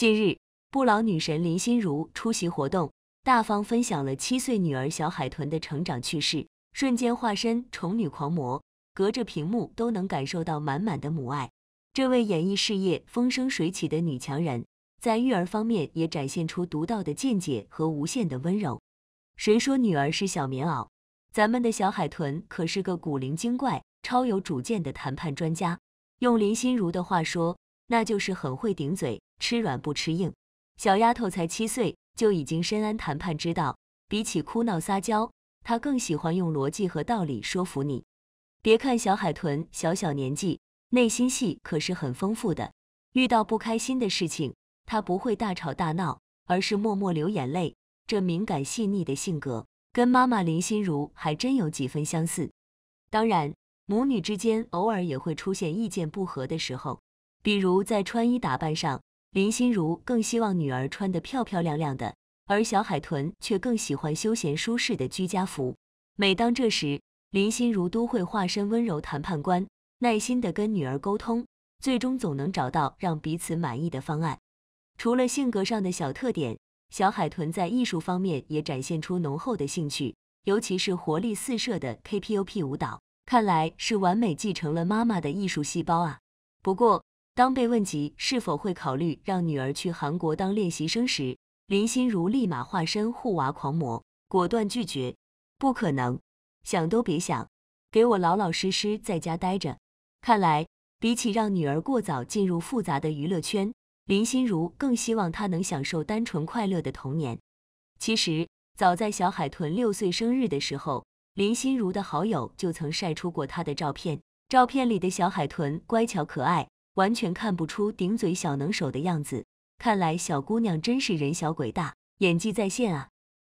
近日，不老女神林心如出席活动，大方分享了七岁女儿小海豚的成长趣事，瞬间化身宠女狂魔，隔着屏幕都能感受到满满的母爱。这位演艺事业风生水起的女强人，在育儿方面也展现出独到的见解和无限的温柔。谁说女儿是小棉袄？咱们的小海豚可是个古灵精怪、超有主见的谈判专家。用林心如的话说。那就是很会顶嘴，吃软不吃硬。小丫头才七岁，就已经深谙谈判之道。比起哭闹撒娇，她更喜欢用逻辑和道理说服你。别看小海豚小小年纪，内心戏可是很丰富的。遇到不开心的事情，她不会大吵大闹，而是默默流眼泪。这敏感细腻的性格，跟妈妈林心如还真有几分相似。当然，母女之间偶尔也会出现意见不合的时候。比如在穿衣打扮上，林心如更希望女儿穿得漂漂亮亮的，而小海豚却更喜欢休闲舒适的居家服。每当这时，林心如都会化身温柔谈判官，耐心地跟女儿沟通，最终总能找到让彼此满意的方案。除了性格上的小特点，小海豚在艺术方面也展现出浓厚的兴趣，尤其是活力四射的 K P O P 舞蹈，看来是完美继承了妈妈的艺术细胞啊。不过，当被问及是否会考虑让女儿去韩国当练习生时，林心如立马化身护娃狂魔，果断拒绝，不可能，想都别想，给我老老实实在家待着。看来，比起让女儿过早进入复杂的娱乐圈，林心如更希望她能享受单纯快乐的童年。其实，早在小海豚六岁生日的时候，林心如的好友就曾晒出过她的照片，照片里的小海豚乖巧可爱。完全看不出顶嘴小能手的样子，看来小姑娘真是人小鬼大，演技在线啊！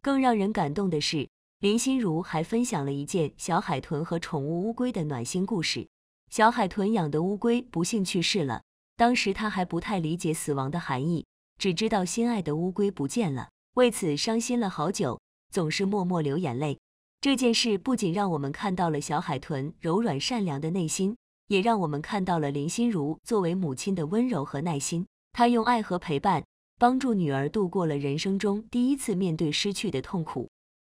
更让人感动的是，林心如还分享了一件小海豚和宠物乌龟的暖心故事。小海豚养的乌龟不幸去世了，当时她还不太理解死亡的含义，只知道心爱的乌龟不见了，为此伤心了好久，总是默默流眼泪。这件事不仅让我们看到了小海豚柔软善良的内心。也让我们看到了林心如作为母亲的温柔和耐心。她用爱和陪伴帮助女儿度过了人生中第一次面对失去的痛苦。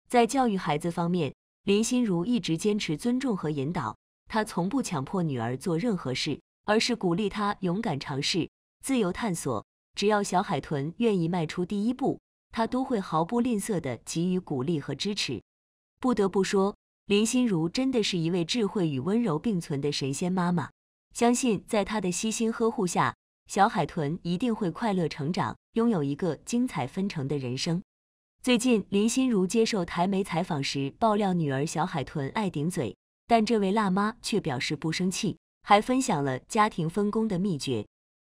在教育孩子方面，林心如一直坚持尊重和引导。她从不强迫女儿做任何事，而是鼓励她勇敢尝试、自由探索。只要小海豚愿意迈出第一步，她都会毫不吝啬地给予鼓励和支持。不得不说。林心如真的是一位智慧与温柔并存的神仙妈妈，相信在她的悉心呵护下，小海豚一定会快乐成长，拥有一个精彩纷呈的人生。最近，林心如接受台媒采访时爆料，女儿小海豚爱顶嘴，但这位辣妈却表示不生气，还分享了家庭分工的秘诀。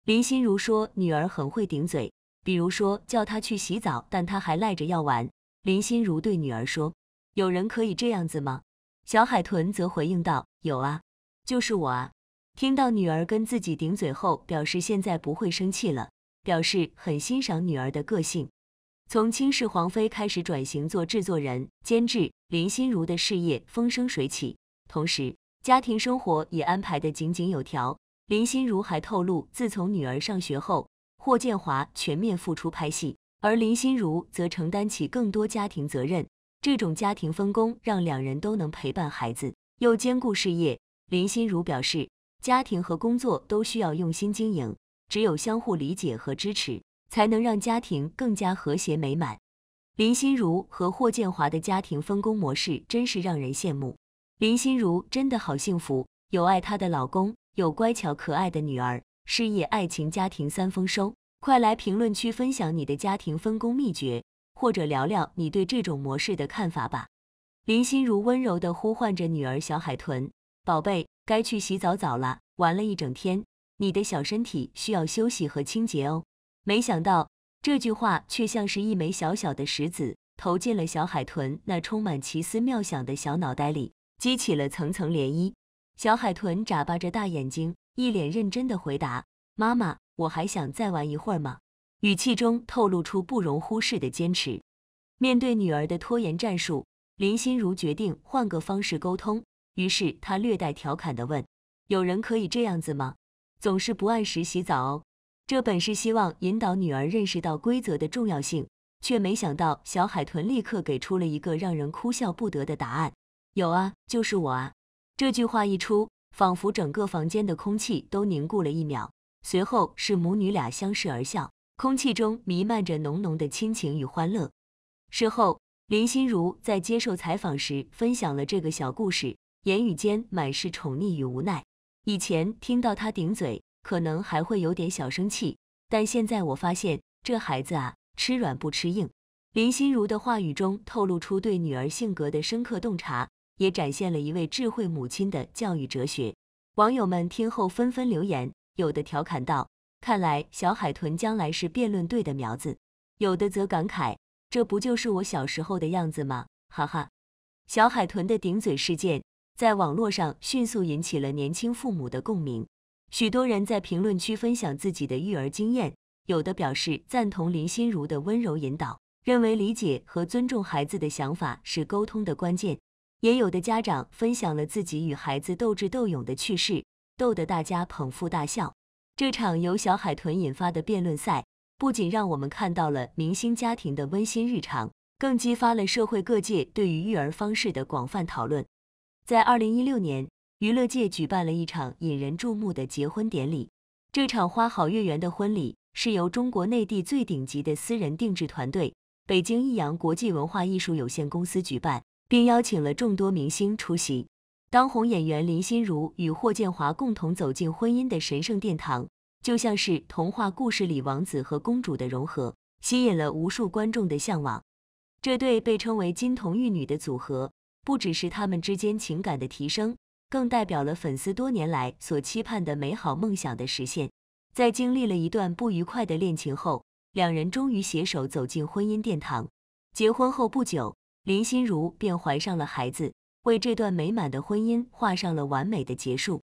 林心如说，女儿很会顶嘴，比如说叫她去洗澡，但她还赖着要玩。林心如对女儿说。有人可以这样子吗？小海豚则回应道：“有啊，就是我啊。”听到女儿跟自己顶嘴后，表示现在不会生气了，表示很欣赏女儿的个性。从倾视皇妃开始转型做制作人、监制，林心如的事业风生水起，同时家庭生活也安排的井井有条。林心如还透露，自从女儿上学后，霍建华全面付出拍戏，而林心如则承担起更多家庭责任。这种家庭分工让两人都能陪伴孩子，又兼顾事业。林心如表示，家庭和工作都需要用心经营，只有相互理解和支持，才能让家庭更加和谐美满。林心如和霍建华的家庭分工模式真是让人羡慕。林心如真的好幸福，有爱她的老公，有乖巧可爱的女儿，事业、爱情、家庭三丰收。快来评论区分享你的家庭分工秘诀！或者聊聊你对这种模式的看法吧。林心如温柔地呼唤着女儿小海豚：“宝贝，该去洗澡澡了。玩了一整天，你的小身体需要休息和清洁哦。”没想到这句话却像是一枚小小的石子，投进了小海豚那充满奇思妙想的小脑袋里，激起了层层涟漪。小海豚眨巴着大眼睛，一脸认真地回答：“妈妈，我还想再玩一会儿吗？”语气中透露出不容忽视的坚持。面对女儿的拖延战术，林心如决定换个方式沟通。于是她略带调侃的问：“有人可以这样子吗？总是不按时洗澡哦。”这本是希望引导女儿认识到规则的重要性，却没想到小海豚立刻给出了一个让人哭笑不得的答案：“有啊，就是我啊。”这句话一出，仿佛整个房间的空气都凝固了一秒。随后是母女俩相视而笑。空气中弥漫着浓浓的亲情与欢乐。事后，林心如在接受采访时分享了这个小故事，言语间满是宠溺与无奈。以前听到他顶嘴，可能还会有点小生气，但现在我发现这孩子啊，吃软不吃硬。林心如的话语中透露出对女儿性格的深刻洞察，也展现了一位智慧母亲的教育哲学。网友们听后纷纷留言，有的调侃道。看来小海豚将来是辩论队的苗子，有的则感慨：“这不就是我小时候的样子吗？”哈哈，小海豚的顶嘴事件在网络上迅速引起了年轻父母的共鸣，许多人在评论区分享自己的育儿经验，有的表示赞同林心如的温柔引导，认为理解和尊重孩子的想法是沟通的关键，也有的家长分享了自己与孩子斗智斗勇的趣事，逗得大家捧腹大笑。这场由小海豚引发的辩论赛，不仅让我们看到了明星家庭的温馨日常，更激发了社会各界对于育儿方式的广泛讨论。在二零一六年，娱乐界举办了一场引人注目的结婚典礼。这场花好月圆的婚礼是由中国内地最顶级的私人定制团队——北京益阳国际文化艺术有限公司举办，并邀请了众多明星出席。当红演员林心如与霍建华共同走进婚姻的神圣殿堂，就像是童话故事里王子和公主的融合，吸引了无数观众的向往。这对被称为“金童玉女”的组合，不只是他们之间情感的提升，更代表了粉丝多年来所期盼的美好梦想的实现。在经历了一段不愉快的恋情后，两人终于携手走进婚姻殿堂。结婚后不久，林心如便怀上了孩子。为这段美满的婚姻画上了完美的结束。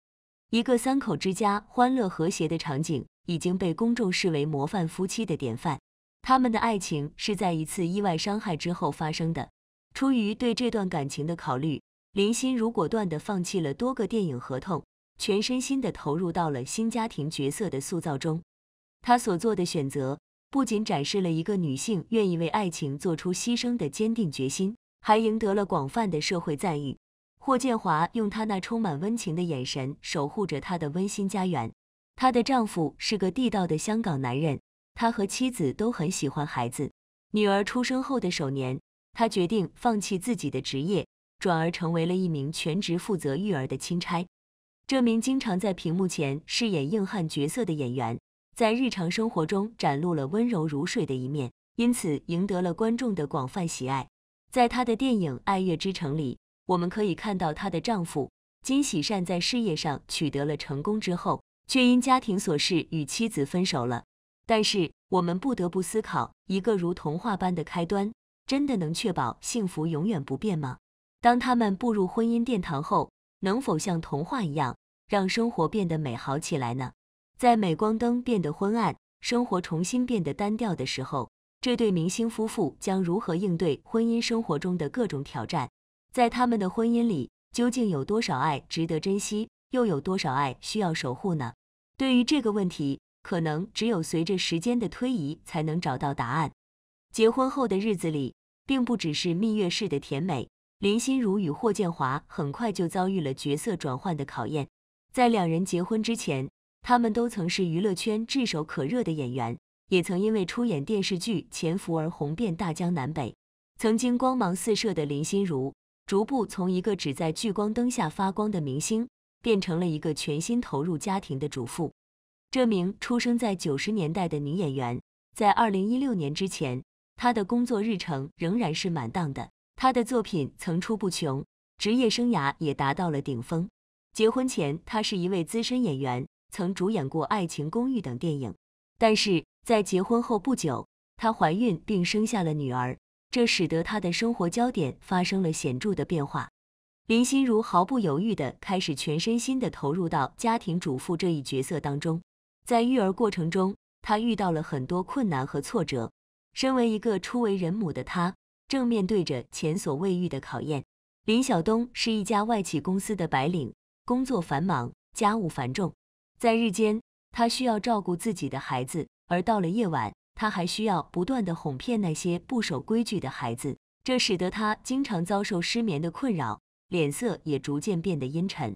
一个三口之家欢乐和谐的场景已经被公众视为模范夫妻的典范。他们的爱情是在一次意外伤害之后发生的。出于对这段感情的考虑，林心如果断地放弃了多个电影合同，全身心地投入到了新家庭角色的塑造中。她所做的选择不仅展示了一个女性愿意为爱情做出牺牲的坚定决心。还赢得了广泛的社会赞誉。霍建华用他那充满温情的眼神守护着他的温馨家园。他的丈夫是个地道的香港男人，他和妻子都很喜欢孩子。女儿出生后的首年，他决定放弃自己的职业，转而成为了一名全职负责育儿的钦差。这名经常在屏幕前饰演硬汉角色的演员，在日常生活中展露了温柔如水的一面，因此赢得了观众的广泛喜爱。在他的电影《爱乐之城》里，我们可以看到他的丈夫金喜善在事业上取得了成功之后，却因家庭琐事与妻子分手了。但是，我们不得不思考：一个如童话般的开端，真的能确保幸福永远不变吗？当他们步入婚姻殿堂后，能否像童话一样，让生活变得美好起来呢？在镁光灯变得昏暗，生活重新变得单调的时候。这对明星夫妇将如何应对婚姻生活中的各种挑战？在他们的婚姻里，究竟有多少爱值得珍惜，又有多少爱需要守护呢？对于这个问题，可能只有随着时间的推移才能找到答案。结婚后的日子里，并不只是蜜月式的甜美。林心如与霍建华很快就遭遇了角色转换的考验。在两人结婚之前，他们都曾是娱乐圈炙手可热的演员。也曾因为出演电视剧《潜伏》而红遍大江南北，曾经光芒四射的林心如，逐步从一个只在聚光灯下发光的明星，变成了一个全心投入家庭的主妇。这名出生在九十年代的女演员，在二零一六年之前，她的工作日程仍然是满档的，她的作品层出不穷，职业生涯也达到了顶峰。结婚前，她是一位资深演员，曾主演过《爱情公寓》等电影，但是。在结婚后不久，她怀孕并生下了女儿，这使得她的生活焦点发生了显著的变化。林心如毫不犹豫的开始全身心的投入到家庭主妇这一角色当中。在育儿过程中，她遇到了很多困难和挫折。身为一个初为人母的她，正面对着前所未遇的考验。林晓东是一家外企公司的白领，工作繁忙，家务繁重。在日间，他需要照顾自己的孩子。而到了夜晚，他还需要不断的哄骗那些不守规矩的孩子，这使得他经常遭受失眠的困扰，脸色也逐渐变得阴沉。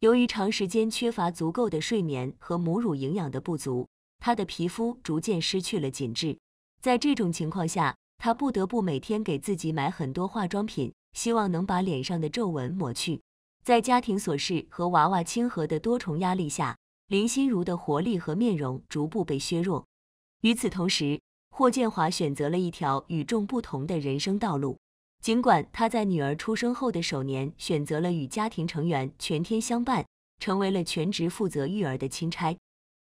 由于长时间缺乏足够的睡眠和母乳营养的不足，他的皮肤逐渐失去了紧致。在这种情况下，他不得不每天给自己买很多化妆品，希望能把脸上的皱纹抹去。在家庭琐事和娃娃亲和的多重压力下，林心如的活力和面容逐步被削弱。与此同时，霍建华选择了一条与众不同的人生道路。尽管他在女儿出生后的首年选择了与家庭成员全天相伴，成为了全职负责育儿的钦差，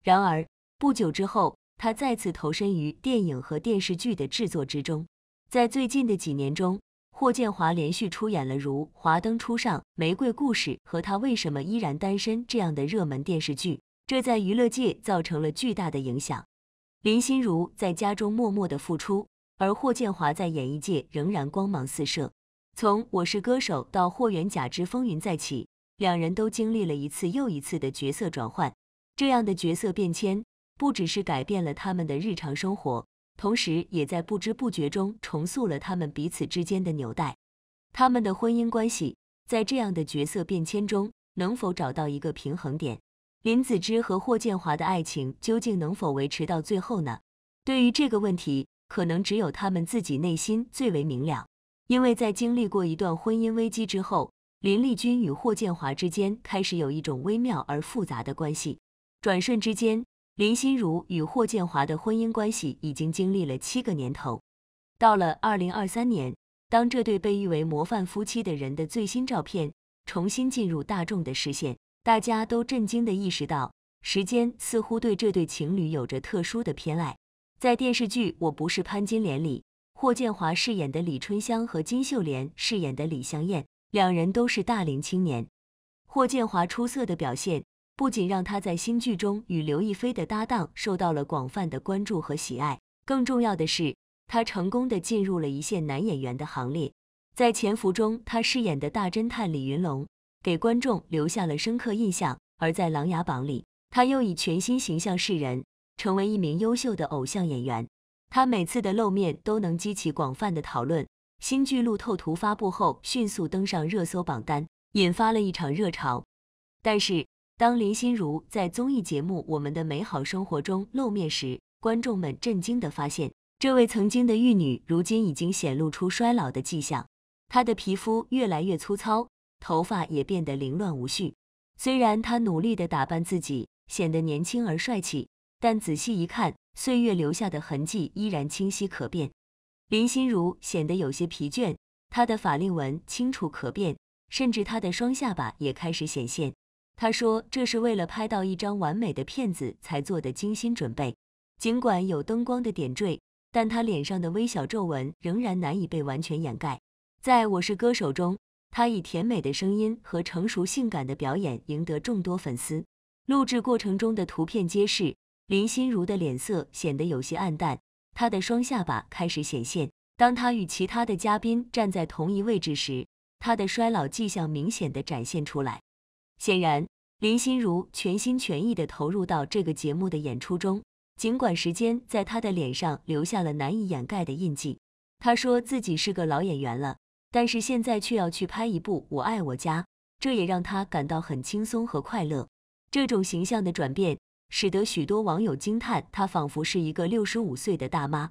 然而不久之后，他再次投身于电影和电视剧的制作之中。在最近的几年中，霍建华连续出演了如《华灯初上》《玫瑰故事》和《他为什么依然单身》这样的热门电视剧，这在娱乐界造成了巨大的影响。林心如在家中默默的付出，而霍建华在演艺界仍然光芒四射。从《我是歌手》到《霍元甲之风云再起》，两人都经历了一次又一次的角色转换。这样的角色变迁，不只是改变了他们的日常生活。同时，也在不知不觉中重塑了他们彼此之间的纽带。他们的婚姻关系在这样的角色变迁中能否找到一个平衡点？林子之和霍建华的爱情究竟能否维持到最后呢？对于这个问题，可能只有他们自己内心最为明了。因为在经历过一段婚姻危机之后，林丽君与霍建华之间开始有一种微妙而复杂的关系。转瞬之间。林心如与霍建华的婚姻关系已经经历了七个年头，到了二零二三年，当这对被誉为模范夫妻的人的最新照片重新进入大众的视线，大家都震惊地意识到，时间似乎对这对情侣有着特殊的偏爱。在电视剧《我不是潘金莲》里，霍建华饰演的李春香和金秀莲饰演的李香艳，两人都是大龄青年，霍建华出色的表现。不仅让他在新剧中与刘亦菲的搭档受到了广泛的关注和喜爱，更重要的是，他成功的进入了一线男演员的行列。在《潜伏》中，他饰演的大侦探李云龙给观众留下了深刻印象；而在《琅琊榜》里，他又以全新形象示人，成为一名优秀的偶像演员。他每次的露面都能激起广泛的讨论。新剧路透图发布后，迅速登上热搜榜单，引发了一场热潮。但是。当林心如在综艺节目《我们的美好生活中》露面时，观众们震惊地发现，这位曾经的玉女如今已经显露出衰老的迹象。她的皮肤越来越粗糙，头发也变得凌乱无序。虽然她努力地打扮自己，显得年轻而帅气，但仔细一看，岁月留下的痕迹依然清晰可辨。林心如显得有些疲倦，她的法令纹清楚可辨，甚至她的双下巴也开始显现。他说：“这是为了拍到一张完美的片子才做的精心准备。尽管有灯光的点缀，但他脸上的微小皱纹仍然难以被完全掩盖。”在《我是歌手中》，他以甜美的声音和成熟性感的表演赢得众多粉丝。录制过程中的图片揭示，林心如的脸色显得有些暗淡，她的双下巴开始显现。当她与其他的嘉宾站在同一位置时，她的衰老迹象明显的展现出来。显然，林心如全心全意地投入到这个节目的演出中，尽管时间在她的脸上留下了难以掩盖的印记。她说自己是个老演员了，但是现在却要去拍一部《我爱我家》，这也让她感到很轻松和快乐。这种形象的转变，使得许多网友惊叹，她仿佛是一个六十五岁的大妈。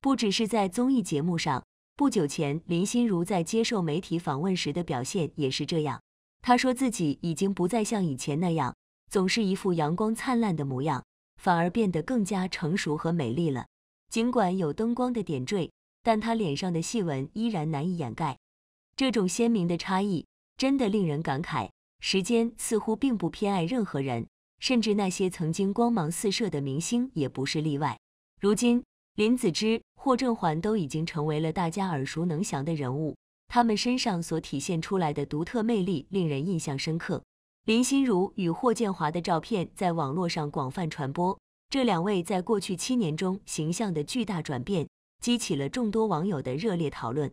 不只是在综艺节目上，不久前林心如在接受媒体访问时的表现也是这样。他说自己已经不再像以前那样，总是一副阳光灿烂的模样，反而变得更加成熟和美丽了。尽管有灯光的点缀，但他脸上的细纹依然难以掩盖。这种鲜明的差异真的令人感慨，时间似乎并不偏爱任何人，甚至那些曾经光芒四射的明星也不是例外。如今，林子之、霍正寰都已经成为了大家耳熟能详的人物。他们身上所体现出来的独特魅力令人印象深刻。林心如与霍建华的照片在网络上广泛传播，这两位在过去七年中形象的巨大转变，激起了众多网友的热烈讨论。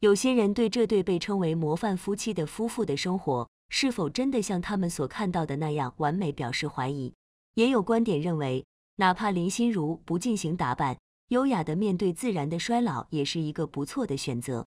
有些人对这对被称为模范夫妻的夫妇的生活是否真的像他们所看到的那样完美表示怀疑，也有观点认为，哪怕林心如不进行打扮，优雅的面对自然的衰老，也是一个不错的选择。